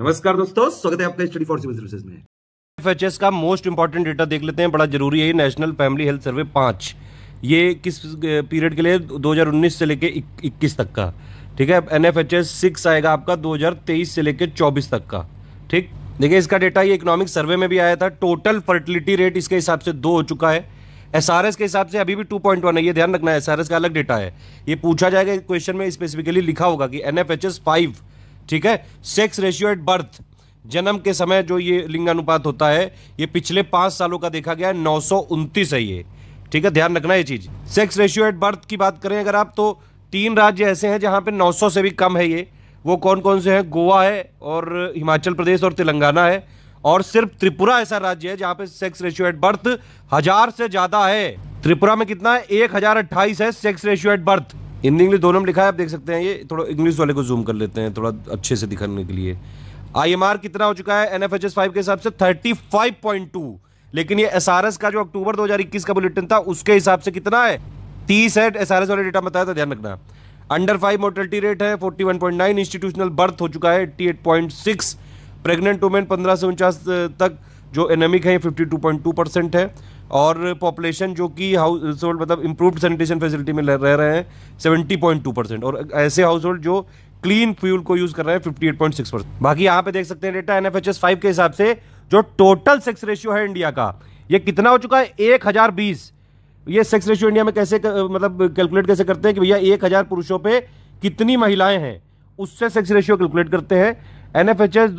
नमस्कार दोस्तों स्वागत है आपका स्टडी फॉर सिविल सर्विसेज में एफएचएस का मोस्ट इंपॉर्टेंट डेटा देख लेते हैं बड़ा जरूरी है नेशनल फैमिली हेल्थ सर्वे पांच ये किस पीरियड के लिए 2019 से लेके 21 तक का ठीक है N F H S six आएगा आपका 2023 से लेके 24 तक का ठीक देखिए इसका डेटा ये इकोनॉमिक सर्वे में भी आया था टोटल फर्टिलिटी रेट इसके हिसाब से दो हो चुका है एस आर एस के हिसाब से अभी भी 2.1 है ये ध्यान रखना है एस आर एस का अलग डेटा है ये पूछा जाएगा क्वेश्चन में स्पेसिफिकली लिखा होगा कि N F H S five ठीक है सेक्स रेशियो एट बर्थ जन्म के समय जो ये लिंगानुपात होता है ये पिछले पांच सालों का देखा गया है नौ है ये ठीक है ध्यान रखना ये चीज़ सेक्स रेशियो एट बर्थ की बात करें अगर आप तो तीन राज्य ऐसे हैं जहां पे 900 से भी कम है ये वो कौन कौन से हैं गोवा है और हिमाचल प्रदेश और तेलंगाना है और सिर्फ त्रिपुरा ऐसा राज्य है जहां पे सेक्स रेशियो एट बर्थ हजार से ज़्यादा है त्रिपुरा में कितना है एक हजार अट्ठाईस है sex ratio at birth Hindi English दोनों में लिखा है आप देख सकते हैं ये थोड़ा इंग्लिश वाले को जूम कर लेते हैं थोड़ा अच्छे से दिखाने के लिए आई कितना हो चुका है एन एफ के हिसाब से थर्टी फाइव पॉइंट टू लेकिन ये एस का जो अक्टूबर दो हजार इक्कीस का बुलेटिन था उसके हिसाब से कितना है तीस है एस आर एस वाले डेटा बताया था ध्यान रखना अंडर फाइव मोर्टलिटी रेट है forty one point nine institutional birth हो चुका है eighty eight point six pregnant women पंद्रह से उनचास तक जो एनेमिक है fifty two point two percent है और पॉपुलेशन जो कि हाउस होल्ड मतलब इम्प्रूव सैनिटेशन फैसिलिटी में रह रहे हैं सेवेंटी पॉइंट टू परसेंट और ऐसे हाउस होल्ड जो क्लीन फ्यूल को यूज कर रहे हैं fifty eight point six percent बाकी यहाँ पे देख सकते हैं data N F H S five के हिसाब से जो टोटल सेक्स रेशियो है इंडिया का ये कितना हो चुका है एक हजार बीस ये सेक्स रेशियो इंडिया में कैसे मतलब कैलकुलेट कैसे करते हैं कि भैया एक हजार पुरुषों पर कितनी महिलाएं हैं उससे सेक्स रेशियो कैलकुलेट करते हैं एन एफ एच एस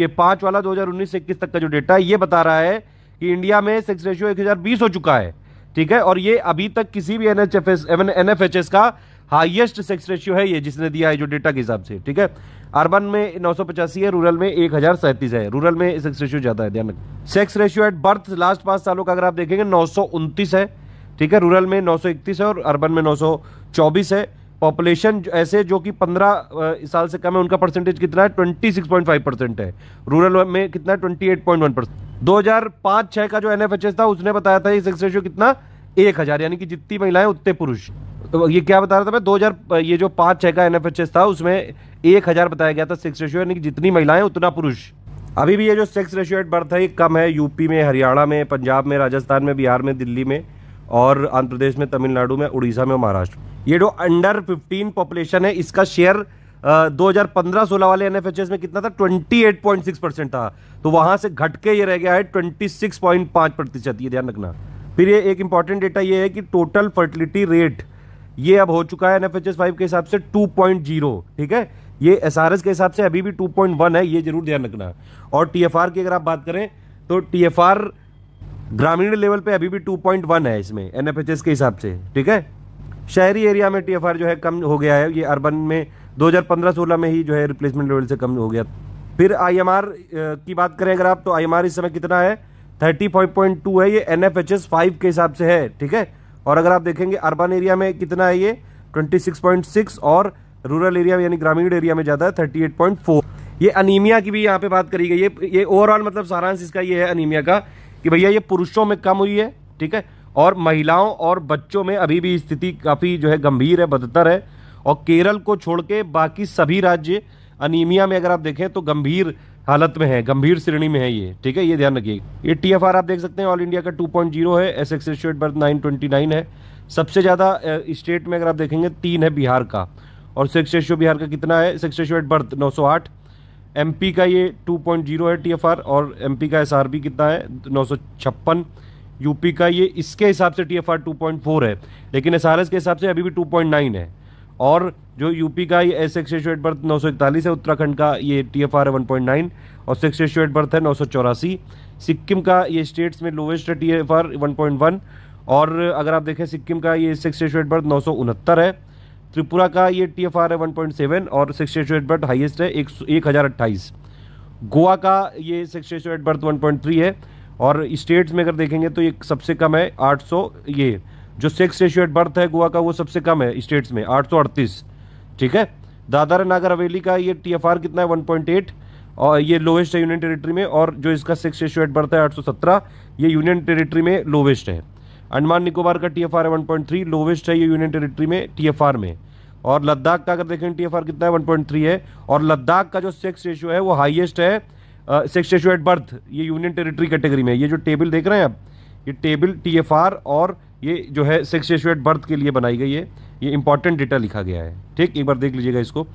ये पाँच वाला दो हजार उन्नीस इक्कीस तक का जो डेटा है ये बता रहा है कि इंडिया में सेक्स रेशियो एक हो चुका है ठीक है और ये अभी तक किसी भी एन एफ एच एस का हाइएस्ट सेक्स रेशियो है ये जिसने दिया है जो डेटा के हिसाब से ठीक है अर्बन में नौ है रूरल में एक है रूरल में सेक्स रेशियो ज़्यादा है ध्यान sex ratio at birth last पांच सालों का अगर आप देखेंगे नौ है ठीक है रूरल में इकतीस है और अर्बन में चौबीस है पॉपुलेशन ऐसे जो कि पंद्रह साल से कम है उनका परसेंटेज कितना है twenty six point five percent है रूरल में कितना है वन परसेंट दो हजार पाँच छः का जो एन एफ एच एस था उसने बताया था ये सेक्स रेशियो कितना एक हज़ार यानी कि जितनी महिलाएं उतने पुरुष तो ये क्या बता रहा था मैं हजार ये जो पाँच छः का एन एफ एच एस था उसमें एक हज़ार बताया गया था सेक्स रेशियो यानी कि जितनी महिलाएं उतना पुरुष अभी भी ये जो सेक्स रेशियो एट बर्थ है ये कम है यूपी में हरियाणा में पंजाब में राजस्थान में बिहार में दिल्ली में और आंध्र प्रदेश में तमिलनाडु में उड़ीसा में महाराष्ट्र महाराष्ट्र ये जो अंडर 15 पॉपुलेशन है इसका शेयर दो हजार पंद्रह सोलह वाले एन में कितना था twenty eight point six percent था तो वहां से घट के ये रह गया है ट्वेंटी सिक्स पॉइंट प्रतिशत ये ध्यान रखना फिर ये एक इंपॉर्टेंट डेटा ये है कि टोटल फर्टिलिटी रेट ये अब हो चुका है N F H S five के हिसाब से टू पॉइंट जीरो ठीक है ये एस आर एस के हिसाब से अभी भी टू पॉइंट वन है ये जरूर ध्यान रखना और टी एफ आर की अगर आप बात करें तो टी एफ आर ग्रामीण लेवल पे अभी भी टू पॉइंट वन है इसमें एन एफ एच एस के हिसाब से ठीक है शहरी एरिया में टीएफआर जो है कम हो गया है ये अर्बन में 2015-16 में ही जो है रिप्लेसमेंट लेवल से कम हो गया फिर आईएमआर की बात करें अगर आप तो आईएमआर इस समय कितना है 30.2 है ये N F H S five के हिसाब से है ठीक है और अगर आप देखेंगे अर्बन एरिया में कितना है ये 26.6 और रूरल एरिया में यानी ग्रामीण एरिया में ज़्यादा है थर्टी ये अनिमिया की भी यहाँ पे बात करी गई ये ये ओवरऑल मतलब सारांश इसका ये है अनिमिया का कि भैया ये पुरुषों में कम हुई है ठीक है और महिलाओं और बच्चों में अभी भी स्थिति काफ़ी जो है गंभीर है बदतर है और केरल को छोड़ के बाकी सभी राज्य अनिमिया में अगर आप देखें तो गंभीर हालत में है गंभीर श्रेणी में है ये ठीक है ये ध्यान रखिए ये टी एफ आर आप देख सकते हैं ऑल इंडिया का टू पॉइंट जीरो है sex ratio birth nine twenty nine है सबसे ज़्यादा स्टेट में अगर आप देखेंगे तीन है बिहार का और सेक्स रेशियो बिहार का कितना है सेक्स रेशियो एट बर्थ नौ सौ आठ एम पी का ये टू पॉइंट जीरो है टी एफ आर और एम पी का एस आर बी कितना है नौ सौ छप्पन यूपी का ये इसके हिसाब से T F R two point four है लेकिन एस के हिसाब से अभी भी टू पॉइंट नाइन है और जो यूपी का ये एस रेशियो एशुएट बर्थ नौ सौ इकतालीस है उत्तराखंड का ये टी एफ आर है वन पॉइंट नाइन और सेक्स एशुएट बर्थ है नौ सौ चौरासी सिक्किम का ये स्टेट्स में लोवेस्ट है T F R one point one और अगर आप देखें सिक्किम का ये सिक्स एशुएट बर्थ नौ सौ उनहत्तर है त्रिपुरा का ये टी एफ आर है वन पॉइंट सेवन और सिक्स एशुएट बर्थ हाइएस्ट है एक हज़ार अट्ठाईस गोवा का ये sex at birth one point three है और स्टेट्स में अगर देखेंगे तो ये सबसे कम है 800 ये जो सेक्स रेशियो एट बर्थ है गोवा का वो सबसे कम है स्टेट्स में आठ ठीक है दादरा नागर हवेली का ये टी कितना है वन और ये लोवेस्ट है यूनियन टेरिटरी में और जो इसका सेक्स रेशियो एट बर्थ है आठ ये यूनियन टेरिटरी में लोवेस्ट है अंडमान निकोबार का टी है वन लोवेस्ट है ये यूनियन टेरिटरी में टी में और लद्दाख का अगर देखें टी कितना है वन है और लद्दाख का जो सेक्स रेशियो है वो हाइएस्ट है सेक्स रेशो एट बर्थ ये यूनियन टेरिटरी कैटेगरी में ये जो टेबल देख रहे हैं आप ये टेबल टी और ये जो है सेक्स रेशो एट बर्थ के लिए बनाई गई है ये इंपॉर्टेंट डेटा लिखा गया है ठीक एक बार देख लीजिएगा इसको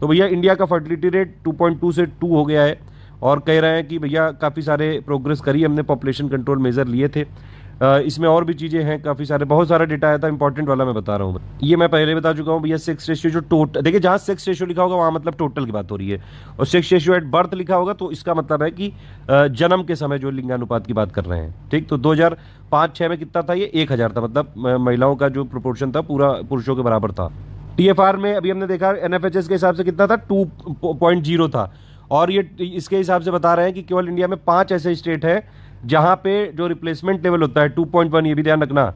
तो भैया इंडिया का फर्टिलिटी रेट 2.2 से 2 हो गया है और कह रहे हैं कि भैया काफ़ी सारे प्रोग्रेस करी हमने पॉपुलेशन कंट्रोल मेज़र लिए थे इसमें और भी चीज़ें हैं काफ़ी सारे बहुत सारा डेटा आया था इंपॉर्टेंट वाला मैं बता रहा हूँ ये मैं पहले बता चुका हूँ भैया सेक्स रेशियो जो टोटल देखिए जहाँ सेक्स रेशियो लिखा होगा वहाँ मतलब टोटल की बात हो रही है और सेक्स रेशियो एट बर्थ लिखा होगा तो इसका मतलब है कि जन्म के समय जो लिंगानुपात की बात कर रहे हैं ठीक तो दो हज़ार में कितना था ये एक हज़ार था मतलब महिलाओं का जो प्रोपोर्शन था पूरा पुरुषों के बराबर था टी में अभी हमने देखा एन के हिसाब से कितना था टू पॉइंट जीरो था और ये इसके हिसाब से बता रहे हैं कि केवल इंडिया में पांच ऐसे स्टेट हैं जहाँ पे जो रिप्लेसमेंट लेवल होता है टू पॉइंट वन ये भी ध्यान रखना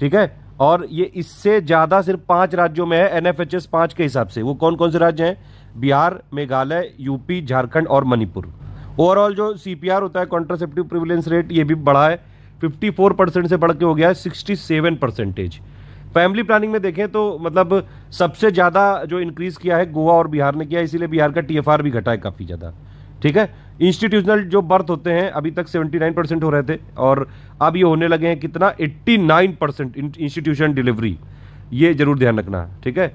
ठीक है और ये इससे ज़्यादा सिर्फ पांच राज्यों में है एन एफ एच एस पाँच के हिसाब से वो कौन कौन से राज्य हैं बिहार मेघालय यूपी झारखंड और मणिपुर ओवरऑल जो सी पी आर होता है कॉन्ट्रासेप्टिव प्रिविलेंस रेट ये भी बढ़ा है फिफ्टी फोर परसेंट से बढ़ के हो गया है sixty seven percentage family planning में देखें तो मतलब सबसे ज़्यादा जो इंक्रीज़ किया है गोवा और बिहार ने किया इसीलिए बिहार का टी एफ आर भी घटा है काफ़ी ज़्यादा ठीक है इंस्टीट्यूशनल जो बर्थ होते हैं अभी तक 79 परसेंट हो रहे थे और अब ये होने लगे हैं कितना 89 परसेंट इंस्टीट्यूशन डिलीवरी ये जरूर ध्यान रखना ठीक है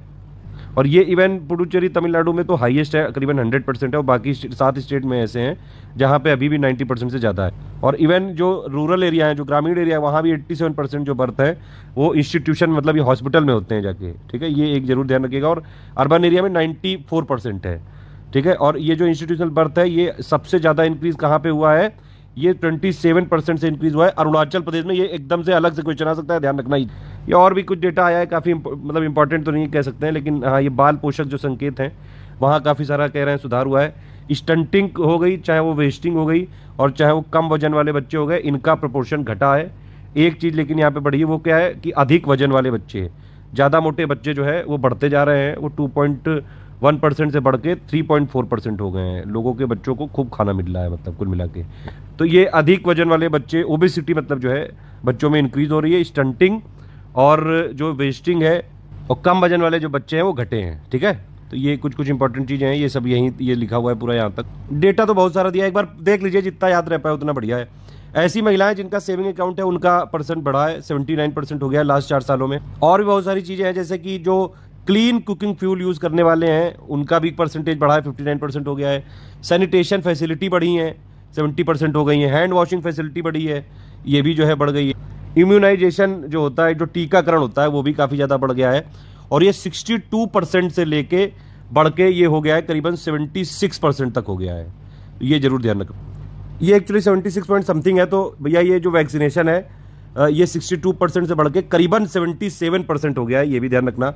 और ये इवन पुडुचेरी तमिलनाडु में तो हाईएस्ट है करीबन 100 परसेंट है और बाकी सात स्टेट में ऐसे हैं जहाँ पे अभी भी 90 परसेंट से ज़्यादा है और इवन जो रूरल एरिया है जो ग्रामीण एरिया है वहाँ भी 87 परसेंट जो बर्थ है वो इंस्टीट्यूशन मतलब ये हॉस्पिटल में होते हैं जाके ठीक है ये एक जरूर ध्यान रखिएगा और अर्बन एरिया में नाइन्टी है ठीक है और ये जो इंस्टीट्यूशनल बर्थ है ये सबसे ज़्यादा इंक्रीज़ कहाँ पे हुआ है ये 27 परसेंट से इंक्रीज़ हुआ है अरुणाचल प्रदेश में ये एकदम से अलग से क्वेश्चन आ सकता है ध्यान रखना ही ये और भी कुछ डेटा आया है काफ़ी मतलब इंपॉर्टेंट तो नहीं कह सकते हैं लेकिन हाँ ये बाल पोषक जो संकेत हैं वहाँ काफ़ी सारा कह रहे हैं सुधार हुआ है स्टंटिंग हो गई चाहे वो वेस्टिंग हो गई और चाहे वो कम वजन वाले बच्चे हो गए इनका प्रपोर्शन घटा है एक चीज़ लेकिन यहाँ पे बढ़ी है वो क्या है कि अधिक वजन वाले बच्चे ज़्यादा मोटे बच्चे जो है वो बढ़ते जा रहे हैं वो टू पॉइंट वन परसेंट से बढ़ के थ्री पॉइंट फोर परसेंट हो गए हैं लोगों के बच्चों को खूब खाना मिल रहा है मतलब कुल मिला के तो ये अधिक वजन वाले बच्चे ओबेसिटी मतलब जो है बच्चों में इंक्रीज़ हो रही है स्टंटिंग और जो वेस्टिंग है और कम वजन वाले जो बच्चे हैं वो घटे हैं ठीक है तो ये कुछ कुछ इंपॉर्टेंट चीज़ें हैं ये सब यहीं ये लिखा हुआ है पूरा यहाँ तक डेटा तो बहुत सारा दिया है एक बार देख लीजिए जितना याद रह पाए उतना बढ़िया है ऐसी महिलाएं जिनका सेविंग अकाउंट है उनका परसेंट बढ़ा है सेवेंटी नाइन परसेंट हो गया लास्ट चार सालों में और भी बहुत सारी चीज़ें हैं जैसे कि जो क्लीन कुकिंग फ्यूल यूज़ करने वाले हैं उनका भी परसेंटेज बढ़ा है फिफ्टी नाइन परसेंट हो गया है सैनिटेशन फैसिलिटी बढ़ी है सेवेंटी परसेंट हो गई है हैंड वॉशिंग फैसिलिटी बढ़ी है ये भी जो है बढ़ गई है इम्यूनाइजेशन जो होता है जो टीकाकरण होता है वो भी काफ़ी ज़्यादा बढ़ गया है और ये टू परसेंट से लेके बढ़ के ये हो गया है करीबन सिक्स परसेंट तक हो गया है ये जरूर ध्यान रखें ये actually seventy six point something है तो भैया ये जो वैक्सीनेशन है ये सिक्सटी टू परसेंट से बढ़ के करीबन सेवेंटी सेवन परसेंट हो गया है ये भी ध्यान रखना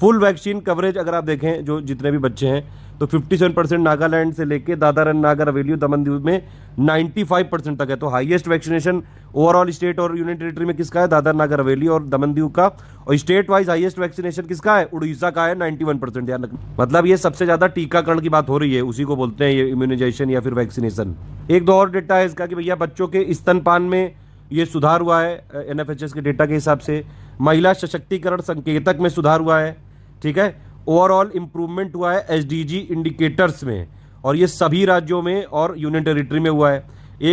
फुल वैक्सीन कवरेज अगर आप देखें जो जितने भी बच्चे हैं तो 57 परसेंट नागालैंड से लेके एंड नागर अवेली दमन दीव में 95 परसेंट तक है तो हाईएस्ट वैक्सीनेशन ओवरऑल स्टेट और यूनियन टेरिटरी में किसका है दादर नागर अवेली और दमन दीव का और स्टेट वाइज हाईएस्ट वैक्सीनेशन किसका है उड़ीसा का है नाइन्टी परसेंट ध्यान रखना मतलब ये सबसे ज्यादा टीकाकरण की बात हो रही है उसी को बोलते हैं ये इम्यूनाइजेशन या फिर वैक्सीनेशन एक दो और डेटा है इसका कि भैया बच्चों के स्तनपान में ये सुधार हुआ है एन के डेटा के हिसाब से महिला सशक्तिकरण संकेतक में सुधार हुआ है ठीक है ओवरऑल इम्प्रूवमेंट हुआ है एस इंडिकेटर्स में और ये सभी राज्यों में और यूनियन टेरिटरी में हुआ है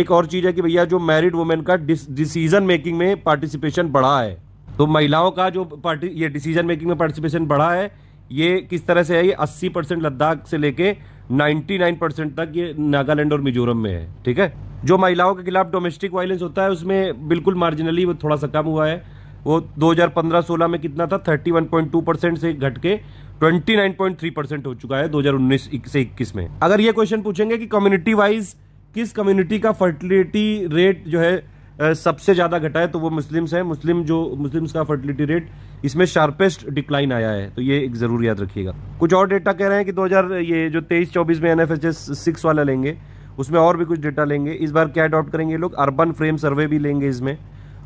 एक और चीज़ है कि भैया जो मैरिड वुमेन का डिसीजन मेकिंग में पार्टिसिपेशन बढ़ा है तो महिलाओं का जो पार्टी ये डिसीजन मेकिंग में पार्टिसिपेशन बढ़ा है ये किस तरह से है ये अस्सी परसेंट लद्दाख से लेके 99 परसेंट तक ये नागालैंड और मिजोरम में है ठीक है जो महिलाओं के खिलाफ डोमेस्टिक वायलेंस होता है उसमें बिल्कुल मार्जिनली वो थोड़ा सा कम हुआ है वो 2015-16 में कितना था 31.2 परसेंट से घट के 29.3 परसेंट हो चुका है 2019 से 21 में अगर ये क्वेश्चन पूछेंगे कि कम्युनिटी वाइज किस कम्युनिटी का फर्टिलिटी रेट जो है सबसे ज़्यादा घटा है तो वो मुस्लिम्स है मुस्लिम जो मुस्लिम्स का फर्टिलिटी रेट इसमें शार्पेस्ट डिक्लाइन आया है तो ये एक ज़रूर याद रखिएगा कुछ और डेटा कह रहे हैं कि 2000 ये जो 23-24 में एन एफ सिक्स वाला लेंगे उसमें और भी कुछ डेटा लेंगे इस बार क्या अडॉप्ट करेंगे लोग अर्बन फ्रेम सर्वे भी लेंगे इसमें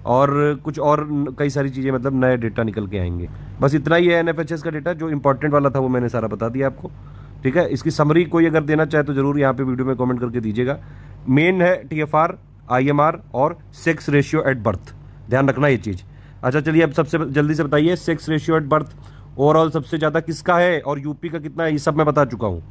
और कुछ और कई सारी चीज़ें मतलब नए डेटा निकल के आएंगे बस इतना ही है एन का डेटा जो इंपॉर्टेंट वाला था वो मैंने सारा बता दिया आपको ठीक है इसकी समरी कोई अगर देना चाहे तो ज़रूर यहाँ पे वीडियो में कमेंट करके दीजिएगा मेन है T F R I M R और सेक्स रेशियो एट बर्थ ध्यान रखना ये चीज़ अच्छा चलिए अब सबसे जल्दी से बताइए sex ratio at birth overall सबसे ज़्यादा किसका है और यूपी का कितना है ये सब मैं बता चुका हूँ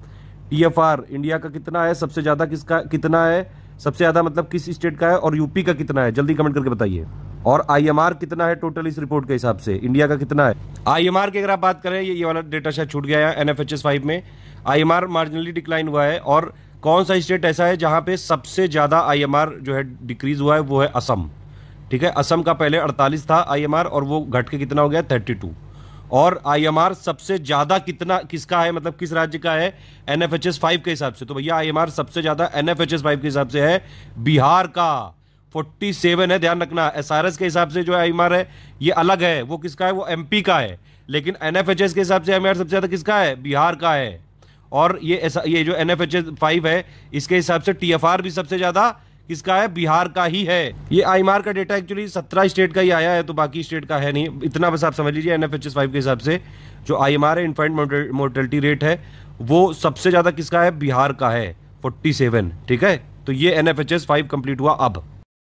टी एफ आर इंडिया का कितना है सबसे ज़्यादा किसका कितना है सबसे ज़्यादा मतलब किस स्टेट का है और यूपी का कितना है जल्दी कमेंट करके बताइए और आईएमआर कितना है टोटल इस रिपोर्ट के हिसाब से इंडिया का कितना है आईएमआर की अगर आप बात करें ये ये वाला डेटा शायद छूट गया है एनएफएचएस 5 में आईएमआर मार्जिनली डिक्लाइन हुआ है और कौन सा स्टेट ऐसा है जहां पे सबसे ज़्यादा आईएमआर जो है डिक्रीज हुआ है वो है असम ठीक है असम का पहले 48 था आई और वो घट के कितना हो गया 32 और आई सबसे ज़्यादा कितना किसका है मतलब किस राज्य का है एन एफ के हिसाब से तो भैया आई सबसे ज़्यादा एन एफ के हिसाब से है बिहार का फोर्टी सेवन है ध्यान रखना एस आर एस के हिसाब से जो एम है ये अलग है वो किसका है वो एम पी का है लेकिन एन एफ एच एस के हिसाब से एम सबसे ज़्यादा किसका है बिहार का है और ये ये जो N F H S five है इसके हिसाब से टी एफ आर भी सबसे ज़्यादा किसका है बिहार का ही है ये आई का डेटा एक्चुअली सत्रह स्टेट का ही आया है तो बाकी स्टेट का है नहीं इतना बस आप समझ लीजिए N F H S five के हिसाब से जो आई एम आर है इन्फेंट मोर्टेलिटी रेट है वो सबसे ज़्यादा किसका है बिहार का है फोर्टी सेवन ठीक है तो ये N F H S five complete हुआ अब